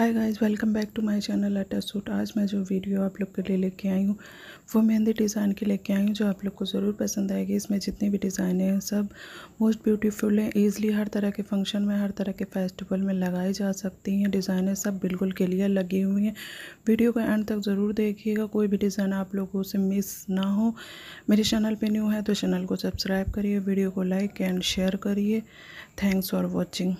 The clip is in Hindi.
hi guys welcome back to my channel अटा सूट आज मैं जो वीडियो आप लोग के लिए लेके आई हूँ वो मेहंदी डिज़ाइन के लेके आई हूँ जो आप लोग को ज़रूर पसंद आएगी इसमें जितने भी डिज़ाइन हैं सब मोस्ट ब्यूटीफुल हैं ईजिली हर तरह के फंक्शन में हर तरह के फेस्टिवल में लगाई जा सकती हैं डिज़ाइनें सब बिल्कुल क्लियर लगी हुई हैं वीडियो को एंड तक ज़रूर देखिएगा कोई भी डिज़ाइन आप लोगों से मिस ना हो मेरे चैनल पर न्यू है तो चैनल को सब्सक्राइब करिए वीडियो को लाइक एंड शेयर करिए थैंक्स फॉर वॉचिंग